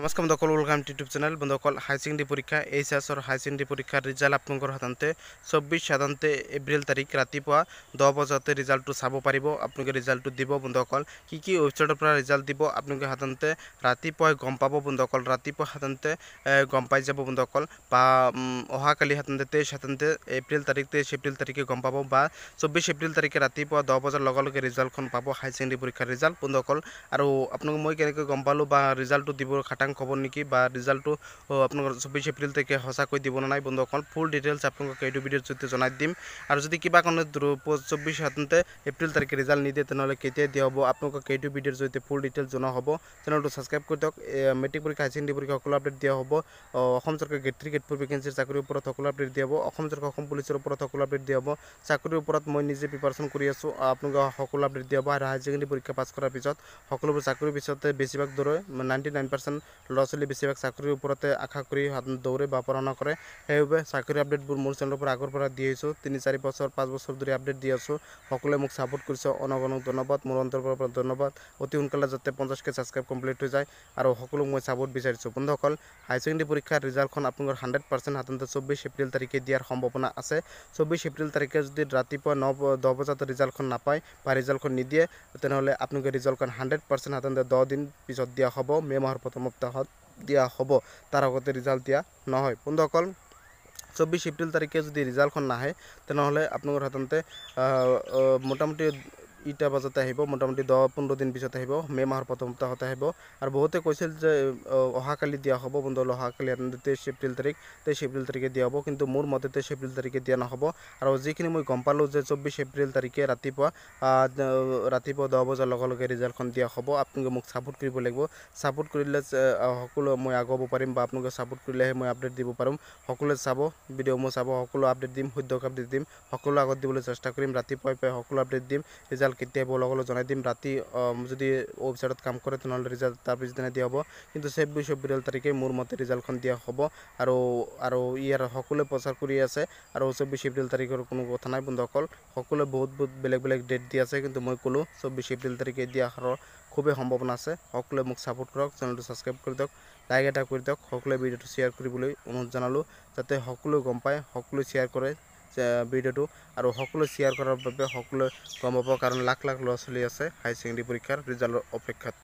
নমস্কাৰ বন্ধুসকল welcome YouTube channel বন্ধুসকল হাই ছেকেণ্ডেৰী পৰীক্ষা এইচ এছৰ হাই ছেকেণ্ডেৰী পৰীক্ষাৰ ৰিজাল্ট আপোনালোকৰ সাধাৰণতে চৌব্বিছ সাধাৰণতে এপ্ৰিল তাৰিখ ৰাতিপুৱা দহ বজাতে ৰিজাল্টটো চাব পাৰিব আপোনালোকে ৰিজাল্টটো দিব বন্ধুসকল কি কি ৱেবছাইটৰ পৰা ৰিজাল্ট দিব আপোনালোকে সাধাৰণতে ৰাতিপুৱাই গম পাব বন্ধু বন্ধুসকল ৰাতিপুৱা সাধাৰণতে গম পাই যাব বন্ধুসকল বা অহাকালি সাধাৰণতে তেইছ সাধাৰণতে এপ্ৰিল তাৰিখ তেইছ এপ্ৰিল তাৰিখে গম পাব বা চৌব্বিছ এপ্ৰিল তাৰিখে ৰাতিপুৱা দহ বজাৰ লগে লগে ৰিজাল্টখন পাব হাই ছেকেণ্ডেৰী পৰীক্ষাৰ ৰিজাল্ট বন্ধুসকল আৰু আপোনালোকে মই কেনেকৈ গম পালোঁ বা ৰিজাল্টটো দিবৰ শতাংশ হ'ব নেকি বা ৰিজাল্টটো আপোনালোকৰ চৌব্বিছ এপ্ৰিলকে সঁচাকৈ দিব নাই বন্ধু অকল ফুল ডিটেইলছ আপোনালোকক এইটো ভিডিঅ'ৰ জৰিয়তে জনাই দিম আৰু যদি কিবা কাৰণে চৌব্বিছ সাধাৰণতে এপ্ৰিল তাৰিখে ৰিজাল্ট নিদিয়ে তেনেহ'লে কেতিয়া দিয়া হ'ব আপোনালোকক এইটো ভিডিঅ'ৰ জৰিয়তে ফুল ডিটেইলছ জনোৱা হ'ব চেনেলটো ছাবস্ক্ৰাইব কৰি দিয়ক মেট্ৰিক পৰীক্ষা হাই ছেকেণ্ডেৰী পৰীক্ষা সকলো আপডেট দিয়া হ'ব অসম চৰকাৰ গেট থ্ৰী গেট ফ'ৰ ভেকেঞ্চিৰ চাকৰিৰ ওপৰত সকলো আপডেট দিয়া হ'ব অসম চৰকাৰ অসম পুলিচৰ ওপৰত সকলো আপডেট দিয়া হ'ব চাকৰিৰ ওপৰত মই নিজে প্ৰিপাৰেশ্যন কৰি আছোঁ আপোনালোকক সকলো আপডেট দিয়া হ'ব আৰু হাই ছেকেণ্ডেৰী পৰীক্ষা পাছ কৰাৰ পিছত সকলোবোৰ চাকৰিৰ পিছতে বেছিভাগ দৌৰে নাইণ্টি নাইন পাৰ্চেণ্ট ল'ৰা ছোৱালী বেছিভাগ চাকৰিৰ ওপৰতে আশা কৰি দৌৰে বা পঢ়া নকৰে সেইবাবে চাকৰি আপডেটবোৰ মোৰ চেনেলৰ পৰা আগৰ পৰা দি আহিছোঁ তিনি চাৰি বছৰ পাঁচ বছৰ ধৰি আপডেট দি আছোঁ সকলোৱে মোক ছাপোৰ্ট কৰিছে অনক অনক ধন্যবাদ মোৰ অন্তৰৰ পৰা ধন্যবাদ অতি সোনকালে যাতে পঞ্চাছকে ছাবস্ক্ৰাইব কমপ্লিট হৈ যায় আৰু সকলোক মই ছাপোৰ্ট বিচাৰিছোঁ বন্ধুসকল হাই ছেকেণ্ডেৰী পৰীক্ষাৰ ৰিজাল্টখন আপোনালোকৰ হাণ্ড্ৰেড পাৰ্চেণ্ট সাধাৰণতে চৌব্বিছ এপ্ৰিল তাৰিখে দিয়াৰ সম্ভাৱনা আছে চৌব্বিছ এপ্ৰিল তাৰিখে যদি ৰাতিপুৱা ন দহ বজাত ৰিজাল্টখন নাপায় বা ৰিজাল্টখন নিদিয়ে তেনেহ'লে আপোনালোকে ৰিজাল্টখন হাণ্ড্ৰেড পাৰ্চেণ্ট সাধাৰণতে দহ দিন পিছত দিয়া হ'ব মে' মাহৰ প্ৰথমত সপ্তাহত দিয়া হ'ব তাৰ আগতে ৰিজাল্ট দিয়া নহয় বন্ধুসকল চৌব্বিছ এপ্ৰিল তাৰিখে যদি ৰিজাল্টখন নাহে তেনেহ'লে আপোনালোকৰ সাধাৰণতে মোটামুটি ইটা বাজাতে আহিব মোটামুটি দহ পোন্ধৰ দিন পিছতে আহিব মে মাহৰ প্ৰথম সপ্তাহত আহিব আৰু বহুতে কৈছিল যে অহাকালি দিয়া হ'ব বন্ধুসকল অহাকালি তেইছ এপ্ৰিল তাৰিখ তেইছ এপ্ৰিল তাৰিখে দিয়া হ'ব কিন্তু মোৰ মতে তেইছ এপ্ৰিল তাৰিখে দিয়া নহ'ব আৰু যিখিনি মই গম পালোঁ যে চৌব্বিছ এপ্ৰিল তাৰিখে ৰাতিপুৱা ৰাতিপুৱা দহ বজাৰ লগে লগে ৰিজাল্টখন দিয়া হ'ব আপোনালোকে মোক ছাপোৰ্ট কৰিব লাগিব ছাপোৰ্ট কৰিলে সকলো মই আগুৱাব পাৰিম বা আপোনালোকে ছাপোৰ্ট কৰিলেহে মই আপডেট দিব পাৰিম সকলোৱে চাব ভিডিঅ' মই চাব সকলো আপডেট দিম শুদ্ধক আপডেট দিম সকলো আগত দিবলৈ চেষ্টা কৰিম ৰাতিপুৱাই পাই সকলো আপডেট দিম ৰিজাল্ট ভাল কেতিয়া হ'ব লগে লগে জনাই দিম ৰাতি যদি ৱেবছাইটত কাম কৰে তেনেহ'লে ৰিজাল্ট তাৰ পিছদিনাই দিয়া হ'ব কিন্তু ছাব্বিছ ফেব্ৰুৱাৰী তাৰিখে মোৰ মতে ৰিজাল্টখন দিয়া হ'ব আৰু আৰু ইয়াৰ সকলোৱে প্ৰচাৰ কৰি আছে আৰু ছাব্বিছ ফেব্ৰুৱাৰী তাৰিখৰ কোনো কথা নাই বন্ধুসকল সকলোৱে বহুত বহুত বেলেগ বেলেগ ডেট দি আছে কিন্তু মই ক'লোঁ ছৌব্বিছ ফেব্ৰুৱাৰী তাৰিখে দিয়াৰ খুবেই সম্ভাৱনা আছে সকলোৱে মোক ছাপোৰ্ট কৰক চেনেলটো ছাবস্ক্ৰাইব কৰি দিয়ক লাইক এটা কৰি দিয়ক সকলোৱে ভিডিঅ'টো শ্বেয়াৰ কৰিবলৈ অনুৰোধ জনালোঁ যাতে সকলোৱে গম পায় সকলোৱে শ্বেয়াৰ কৰে ভিডিওটো আৰু সকলোৱে শ্বেয়াৰ কৰাৰ বাবে সকলোৱে গম পাব কাৰণ লাখ লাখ ল'ৰা ছোৱালী আছে হাই ছেকেণ্ডেৰী পৰীক্ষাৰ ৰিজাল্টৰ অপেক্ষাত